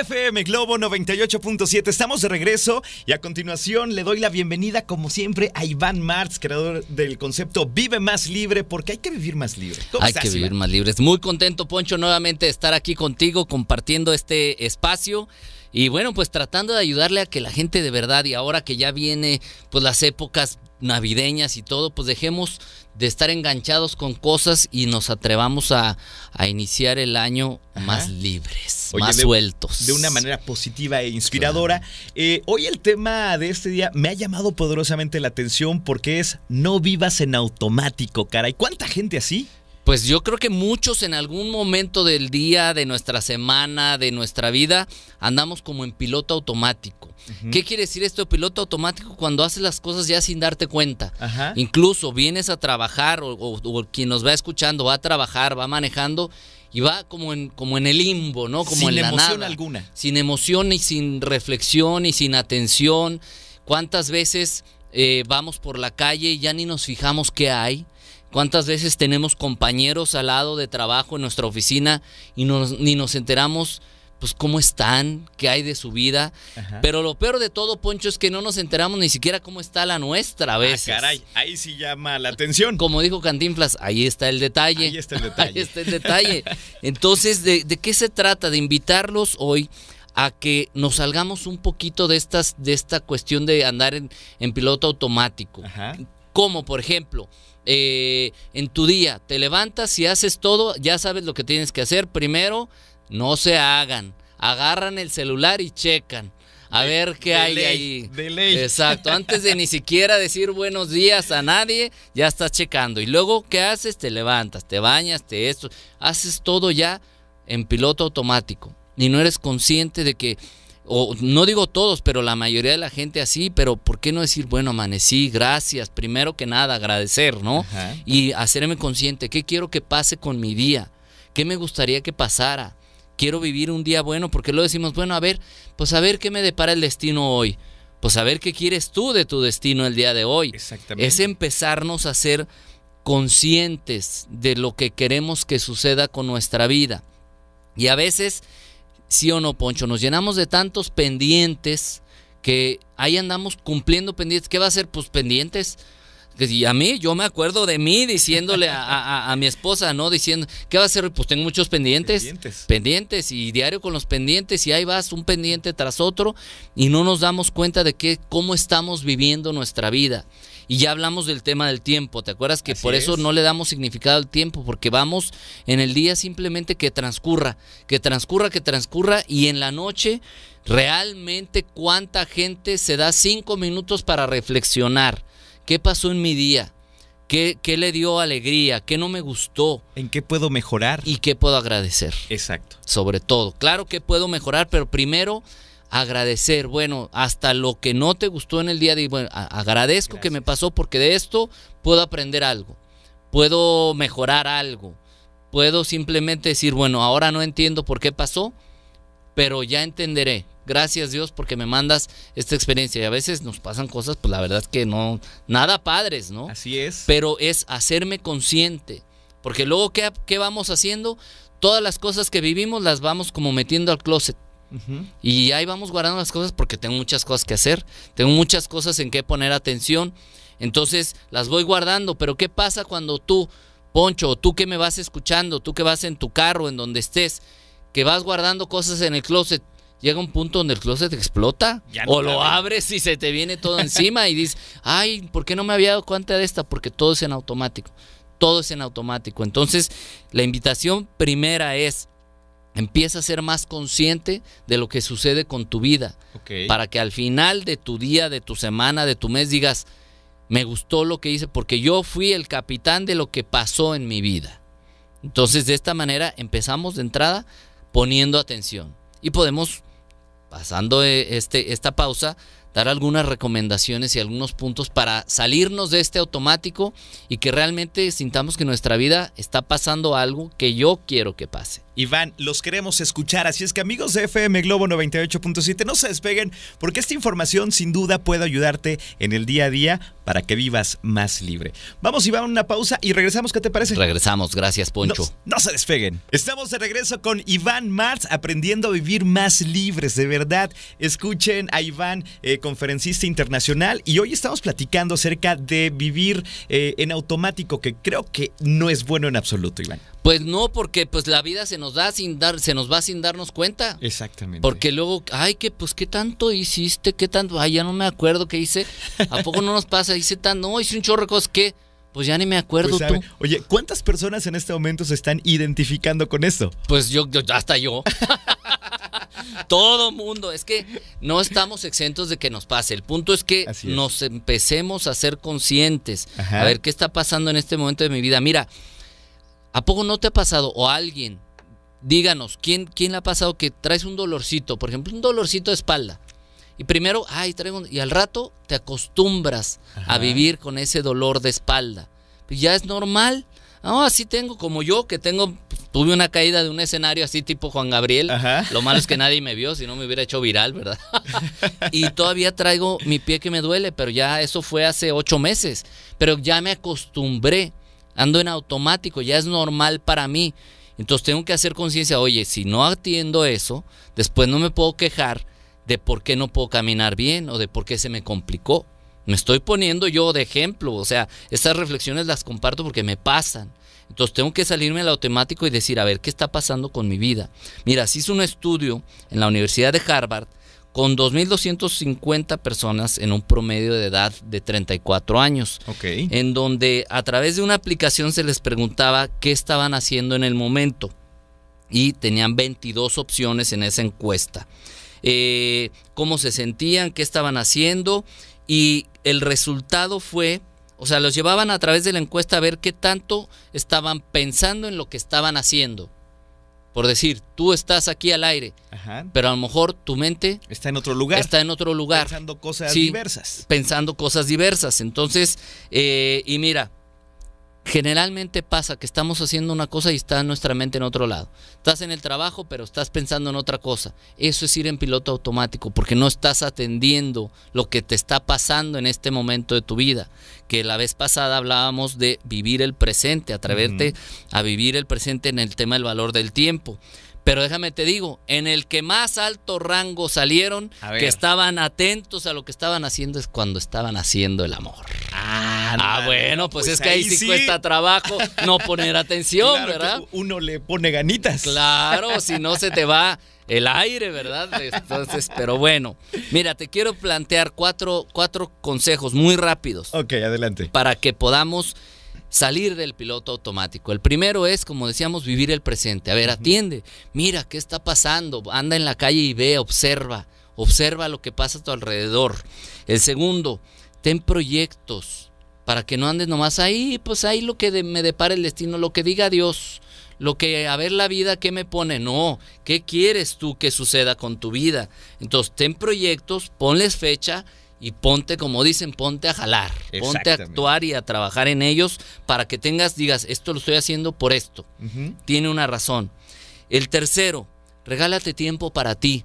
FM Globo 98.7. Estamos de regreso y a continuación le doy la bienvenida, como siempre, a Iván Martz, creador del concepto Vive Más Libre, porque hay que vivir más libre. hay que vivir más libre. Muy contento, Poncho, nuevamente de estar aquí contigo compartiendo este espacio. Y bueno, pues tratando de ayudarle a que la gente de verdad y ahora que ya viene pues las épocas navideñas y todo, pues dejemos de estar enganchados con cosas y nos atrevamos a, a iniciar el año más libres, más sueltos. De una manera positiva e inspiradora. Eh, hoy el tema de este día me ha llamado poderosamente la atención porque es no vivas en automático, cara. ¿Y cuánta gente así? pues yo creo que muchos en algún momento del día, de nuestra semana, de nuestra vida, andamos como en piloto automático. ¿Qué quiere decir esto de piloto automático? Cuando haces las cosas ya sin darte cuenta. Incluso vienes a trabajar o, quien nos va escuchando va a trabajar, va manejando y va como en, como en el limbo, ¿no? Como sin en la emoción alguna. Sin emoción y sin reflexión y sin atención. ¿Cuántas veces eh, vamos por la calle y ya ni nos fijamos qué hay? ¿Cuántas veces tenemos compañeros al lado de trabajo en nuestra oficina y nos, ni nos enteramos? Pues cómo están, qué hay de su vida. Pero lo peor de todo, Poncho, es que no nos enteramos ni siquiera cómo está la nuestra a ah, veces. Ah, caray, ahí sí llama la atención. Como dijo Cantinflas, ahí está el detalle. Ahí está el detalle. ahí está el detalle. Entonces, ¿de, qué se trata? De invitarlos hoy a que nos salgamos un poquito de estas de esta cuestión de andar en, en piloto automático. Ajá como por ejemplo, eh, en tu día te levantas y haces todo, ya sabes lo que tienes que hacer. Primero, no se hagan, agarran el celular y checan. A ver qué hay ahí. De ley. Exacto. Antes de ni siquiera decir buenos días a nadie, ya estás checando. Y luego, ¿qué haces? Te levantas, te bañas, te esto. Haces todo ya en piloto automático. Y no eres consciente de que o no digo todos, pero la mayoría de la gente así, pero ¿por qué no decir, bueno, amanecí, gracias, primero que nada, agradecer, ¿no? Y hacerme consciente, ¿qué quiero que pase con mi día? ¿Qué me gustaría que pasara? Quiero vivir un día bueno, porque lo decimos, bueno, a ver, pues a ver qué me depara el destino hoy. Pues a ver qué quieres tú de tu destino el día de hoy. Exactamente. Es empezarnos a ser conscientes de lo que queremos que suceda con nuestra vida. Y a veces ¿Sí o no, Poncho? Nos llenamos de tantos pendientes que ahí andamos cumpliendo pendientes. ¿Qué va a ser? Pues pendientes. Y a mí, yo me acuerdo de mí diciéndole a, mi esposa, ¿no? Diciendo, ¿qué va a ser? Pues tengo muchos pendientes, pendientes. Pendientes. y diario con los pendientes y ahí vas un pendiente tras otro y no nos damos cuenta de que, cómo estamos viviendo nuestra vida. Y ya hablamos del tema del tiempo, ¿te acuerdas que por eso no le damos significado al tiempo? Porque vamos en el día simplemente que transcurra, que transcurra, que transcurra y en la noche realmente cuánta gente se da cinco minutos para reflexionar. ¿Qué pasó en mi día? ¿Qué, ¿Qué, le dio alegría? ¿Qué no me gustó? ¿En qué puedo mejorar? ¿Y qué puedo agradecer? Exacto. Sobre todo. Claro que puedo mejorar, pero primero agradecer, bueno, hasta lo que no te gustó en el día de hoy, bueno, agradezco que me pasó porque de esto puedo aprender algo, puedo mejorar algo, puedo simplemente decir, bueno, ahora no entiendo por qué pasó, pero ya entenderé. Gracias Dios porque me mandas esta experiencia. Y a veces nos pasan cosas, pues la verdad es que no, nada padres, ¿no? Así es. Pero es hacerme consciente. Porque luego, ¿qué, qué vamos haciendo? Todas las cosas que vivimos las vamos como metiendo al closet y ahí vamos guardando las cosas porque tengo muchas cosas que hacer, tengo muchas cosas en que poner atención, entonces las voy guardando, pero ¿qué pasa cuando tú, Poncho, tú que me vas escuchando, tú que vas en tu carro, en donde estés, que vas guardando cosas en el closet? Llega un punto donde el closet explota o lo abres y se te viene todo encima y dices, ay, ¿por qué no me había dado cuenta de esta? Porque todo es en automático, todo es en automático. Entonces, la invitación primera es, Empieza a ser más consciente de lo que sucede con tu vida. Para que al final de tu día, de tu semana, de tu mes digas, me gustó lo que hice porque yo fui el capitán de lo que pasó en mi vida. Entonces de esta manera empezamos de entrada poniendo atención. Y podemos, pasando eh, este, esta pausa, dar algunas recomendaciones y algunos puntos para salirnos de este automático y que realmente sintamos que nuestra vida está pasando algo que yo quiero que pase. Iván, los queremos escuchar, así es que amigos de FM Globo 98.7, no se despeguen porque esta información sin duda puede ayudarte en el día a día para que vivas más libre. Vamos Iván, una pausa y regresamos, ¿qué te parece? Regresamos, gracias Poncho. No, se despeguen. Estamos de regreso con Iván Marx, aprendiendo a vivir más libres, de verdad. Escuchen a Iván. Eh, conferencista internacional y hoy estamos platicando acerca de vivir eh, en automático, que creo que no es bueno en absoluto, Iván. Pues no, porque pues la vida se nos da sin dar, se nos va sin darnos cuenta. Exactamente. Porque luego, ay, que pues qué tanto hiciste, qué tanto, ay, ya no me acuerdo qué hice. ¿A poco no nos pasa? Hice tan, no, hice un chorro que pues ya ni me acuerdo pues, tú. Oye, ¿cuántas personas en este momento se están identificando con esto? Pues yo, yo hasta yo. Todo mundo. Es que no estamos exentos de que nos pase. El punto es que nos empecemos a ser conscientes. A ver qué está pasando en este momento de mi vida. Mira, ¿a poco no te ha pasado? O alguien, díganos, ¿quién, quién le ha pasado que traes un dolorcito? Por ejemplo, un dolorcito de espalda. Y primero, ay, traigo. Y al rato te acostumbras a vivir con ese dolor de espalda. ya es normal. No, así tengo, como yo, que tengo Tuve una caída de un escenario así tipo Juan Gabriel. Lo malo es que nadie me vio, si no me hubiera hecho viral, ¿verdad? y todavía traigo mi pie que me duele, pero ya eso fue hace ocho meses. Pero ya me acostumbré, ando en automático, ya es normal para mí. Entonces tengo que hacer conciencia, oye, si no atiendo eso, después no me puedo quejar de por qué no puedo caminar bien o de por qué se me complicó. Me estoy poniendo yo de ejemplo, o sea, estas reflexiones las comparto porque me pasan. Entonces tengo que salirme al automático y decir, a ver, ¿qué está pasando con mi vida? Mira, se hizo un estudio en la Universidad de Harvard con 2.250 personas en un promedio de edad de 34 años, en donde a través de una aplicación se les preguntaba qué estaban haciendo en el momento y tenían 22 opciones en esa encuesta. Eh, cómo se sentían, qué estaban haciendo y el resultado fue o sea, los llevaban a través de la encuesta a ver qué tanto estaban pensando en lo que estaban haciendo. Por decir, tú estás aquí al aire, pero a lo mejor tu mente está en otro lugar. Está en otro lugar. Pensando cosas diversas. Pensando cosas diversas. Entonces, eh, y mira, Generalmente pasa que estamos haciendo una cosa y está nuestra mente en otro lado. Estás en el trabajo, pero estás pensando en otra cosa. Eso es ir en piloto automático, porque no estás atendiendo lo que te está pasando en este momento de tu vida. Que la vez pasada hablábamos de vivir el presente, atreverte a vivir el presente en el tema del valor del tiempo. Pero déjame te digo, en el que más alto rango salieron, que estaban atentos a lo que estaban haciendo, es cuando estaban haciendo el amor. Ah, Ah, bueno, pues, pues, es que ahí sí, cuesta trabajo no poner atención, ¿verdad? Uno le pone ganitas. Claro, si no se te va el aire, ¿verdad? Entonces, pero bueno, mira, te quiero plantear cuatro, cuatro consejos muy rápidos. Ok, adelante. Para que podamos salir del piloto automático. El primero es, como decíamos, vivir el presente. A ver, atiende, mira qué está pasando, anda en la calle y ve, observa, observa lo que pasa a tu alrededor. El segundo, ten proyectos, para que no andes nomás ahí, pues ahí lo que me depara el destino, lo que diga Dios, lo que a ver la vida que me pone, no, ¿qué quieres tú que suceda con tu vida? Entonces, ten proyectos, ponles fecha y ponte, como dicen, ponte a jalar, ponte a actuar y a trabajar en ellos para que tengas, digas, esto lo estoy haciendo por esto, tiene una razón. El tercero, regálate tiempo para ti,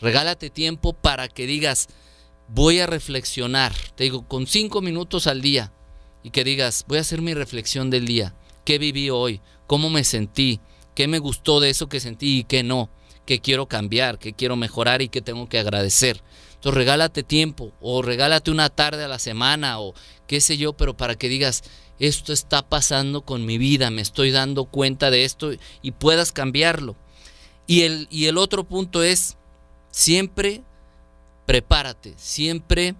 regálate tiempo para que digas, voy a reflexionar, te digo, con cinco minutos al día, y que digas, voy a hacer mi reflexión del día, qué viví hoy, cómo me sentí, qué me gustó de eso que sentí y qué no, qué quiero cambiar, qué quiero mejorar y qué tengo que agradecer. Entonces regálate tiempo o regálate una tarde a la semana o qué sé yo, pero para que digas, esto está pasando con mi vida, me estoy dando cuenta de esto y puedas cambiarlo. Y el, y el otro punto es, siempre prepárate, siempre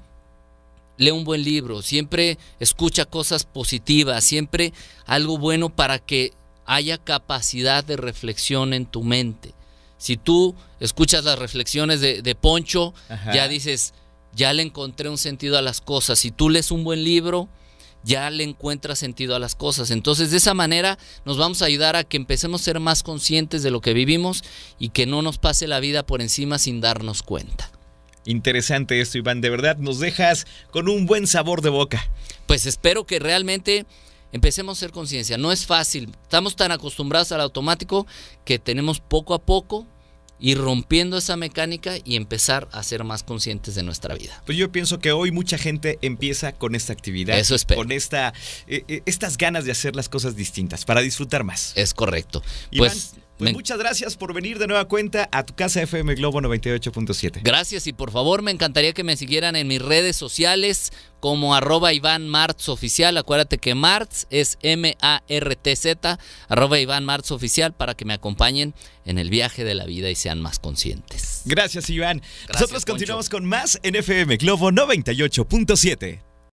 lee un buen libro, siempre escucha cosas positivas, siempre algo bueno para que haya capacidad de reflexión en tu mente. Si tú escuchas las reflexiones de, Poncho, ya dices, ya le encontré un sentido a las cosas. Si tú lees un buen libro, ya le encuentras sentido a las cosas. Entonces, de esa manera nos vamos a ayudar a que empecemos a ser más conscientes de lo que vivimos y que no nos pase la vida por encima sin darnos cuenta. Interesante esto, Iván. De verdad, nos dejas con un buen sabor de boca. Pues espero que realmente empecemos a ser conciencia. No es fácil. Estamos tan acostumbrados al automático que tenemos poco a poco ir rompiendo esa mecánica y empezar a ser más conscientes de nuestra vida. Pues yo pienso que hoy mucha gente empieza con esta actividad, Eso espero. con esta, eh, eh, estas ganas de hacer las cosas distintas para disfrutar más. Es correcto. pues pues muchas gracias por venir de nueva cuenta a tu casa FM Globo 98.7. Gracias y por favor me encantaría que me siguieran en mis redes sociales como arroba Iván Martz oficial. Acuérdate que Martz es M-A-R-T-Z, arroba Iván Martz oficial para que me acompañen en el viaje de la vida y sean más conscientes. Gracias Iván. Nosotros continuamos con más en FM Globo 98.7.